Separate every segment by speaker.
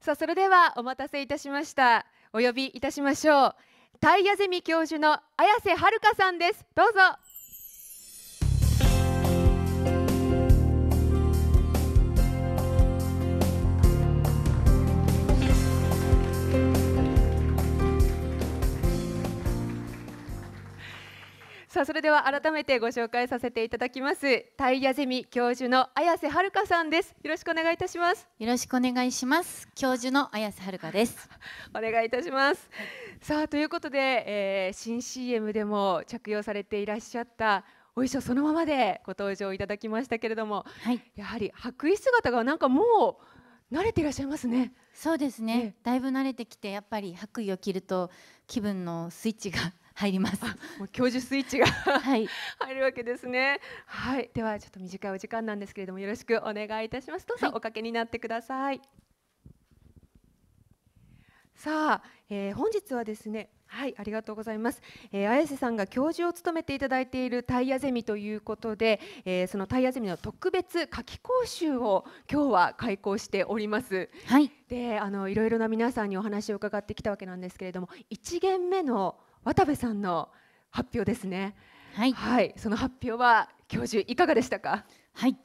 Speaker 1: さあそれではお待たせいたしましたお呼びいたしましょうタイヤゼミ教授の綾瀬はるかさんですどうぞさあそれでは改めてご紹介させていただきますタイヤゼミ教授の綾瀬はるかさんですよろしくお願いいたしますよろしくお願いします教授の綾瀬はるかです お願いいたします、さあということで、えー、新 CM でも着用されていらっしゃったお衣装そのままでご登場いただきましたけれども、はい、やは
Speaker 2: り白衣姿がなんかもう慣れていらっしゃいますねそうですね、ねだいぶ慣れてきてやっぱり白衣を着ると気分のスイッチが入ります。もう教授ス
Speaker 1: イッチがはい、入るわけですね。はい、ではちょっと短いお時間なんですけれどもよろしくお願いいたします。どうぞおかけになってください。はい、さあ、えー、本日はですね。はい、ありがとうございます。えー、綾瀬さんが教授を務めていただいているタイヤゼミということで、えー、そのタイヤゼミの特別夏季講習を今日は開講しております。はい。で、あのいろいろな皆さんにお話を伺ってきたわけなんですけれども、1限目の渡部さんの発表ですね。
Speaker 2: はい、はい、その発表は教授いかがでしたか。はい、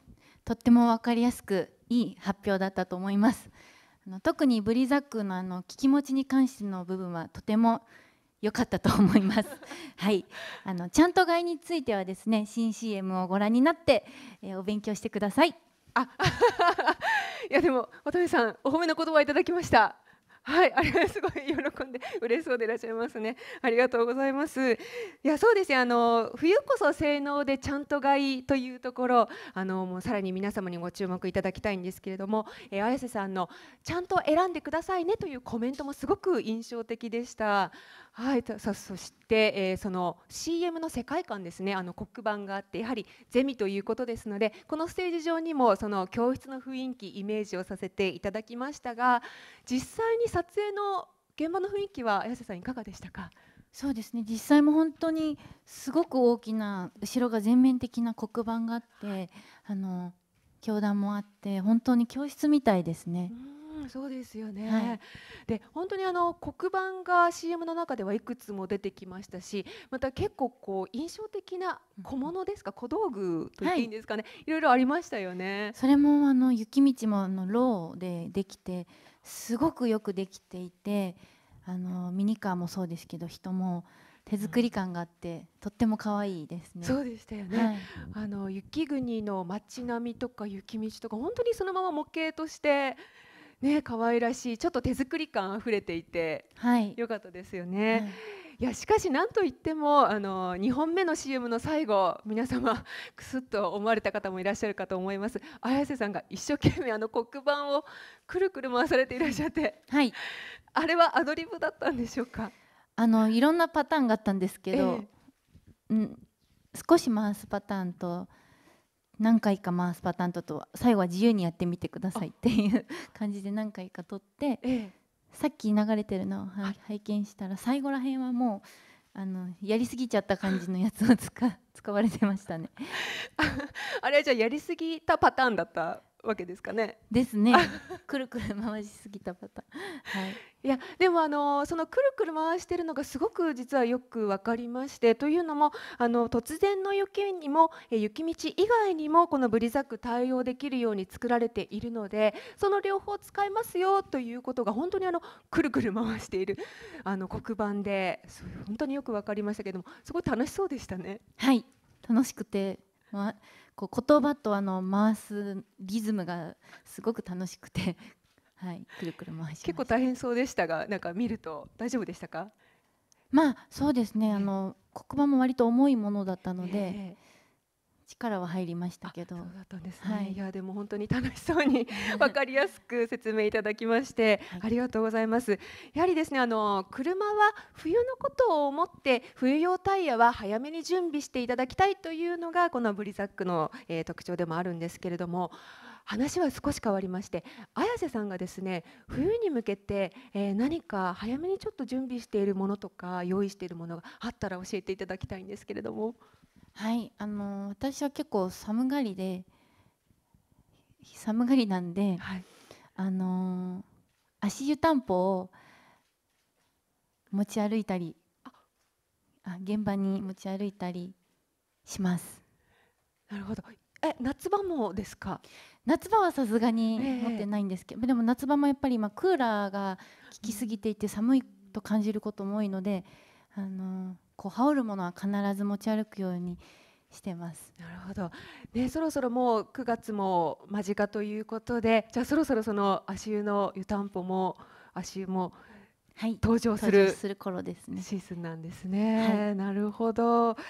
Speaker 2: とっても分かりやすくいい発表だったと思います。あの特にブリザックのあの聞き持ちに関しての部分はとても良かったと思います。はい、あのちゃんと買いについてはですね、新 CM をご覧になって、えー、お勉強してください。あ、いやでも渡部さんお褒めの言葉をいただきました。はい、あ
Speaker 1: れすごい喜んで嬉しそうでいらっしゃいますね。ありがとうございます。いや、そうですよ。あの冬こそ性能でちゃんと買いというところ、あのもうさらに皆様にご注目いただきたいんですけれども、えー、綾瀬さんのちゃんと選んでくださいねというコメントもすごく印象的でした。はい、そして、えー、その CM の世界観ですねあの黒板があってやはりゼミということですのでこのステージ上にもその教室の雰囲気イメージをさせていただきましたが実際に撮影の
Speaker 2: 現場の雰囲気は綾瀬さんいかがでしたかそうですね実際も本当にすごく大きな後ろが全面的な黒板があって、はい、あの教団もあって本当に教室みたいですね。うんそうですよね、はい、で本
Speaker 1: 当にあの黒板が CM の中ではいくつも出てきましたしまた結構こう印象的な小物ですか、小道具と言っていいんですかね、はい、いろいろありましたよね
Speaker 2: それもあの雪道もあのローでできてすごくよくできていてあのミニカーもそうですけど人も手作り感があって、とっても可愛いですね。そうでした
Speaker 1: よね。はい、あの雪国の街並みとか雪道とか本当にそのまま模型としてね可愛らしいちょっと手作り感あふれていて、はい、よかったですよね。はいいやしかしなんといってもあの2本目の CM の最後皆様 くすっと思われた方もいらっしゃるかと思います綾瀬さんが一生懸命あの黒板をくるくる回されていらっしゃって、はい、あれはアドリブだったんでしょうか
Speaker 2: あのいろんなパターンがあったんですけど、えうん、少し回すパターンと何回か回すパターンとと最後は自由にやってみてくださいっていう感じで何回か撮って、ええ、さっき流れてるのを、はい、拝見したら最後らへんはもうあのやりすぎちゃった感じのやつを使使われてましたね あれはじゃあやりすぎたパターンだっ
Speaker 1: たわけですかね。ですね。くるくる回しすぎたパターン。はい、いやでもあのそのくるくる回してるのがすごく実はよく分かりましてというのもあの突然の雪にも雪道以外にもこのブリザック対応できるように作られているのでその両方使えますよということが本当にあのくるくる回しているあの黒板で本当によく分かりましたけどもすごい楽しそうでした
Speaker 2: ね。はい楽しくてま、こう言葉とあの回すリズムがすごく楽しくて はい、くるくる回し
Speaker 1: 結構大変そうでしたがなんか見ると大丈夫でしたか
Speaker 2: まあそうですねあの黒板も割と重いものだったので、えー力は入りましたけど。そうだったんですね。はい、いやでも本当に楽しそうに分
Speaker 1: かりやすく説明いただきまして、ありがとうございます。やはりですねあの車は冬のことを思って冬用タイヤは早めに準備していただきたいというのがこのブリザックの、えー、特徴でもあるんですけれども。話は少し変わりまして綾瀬さんがですね冬に向けて、えー、何か早めにちょっと準備しているものとか用意しているものがあったら教えていただきたいんですけれど
Speaker 2: も。はい、あの私は結構寒がりで寒がりなんで、はい、あの足湯たんぽを持ち歩いたりあ現場に持ち歩いたりします。なるほどえ夏場もですか夏場はさすがに持ってないんですけど、えー、でも夏場もやっぱり今クーラーが効きすぎていて寒いと感じることも多いのであのこう羽織るものは必ず持ち歩くようにしてます。なるほど。
Speaker 1: ね、そろそろもう9月も間近ということで、じゃあそろそろその足湯の湯たんぽも足湯もはい、登場する,、する頃ですねシーズンなんですね。はい、なるほど。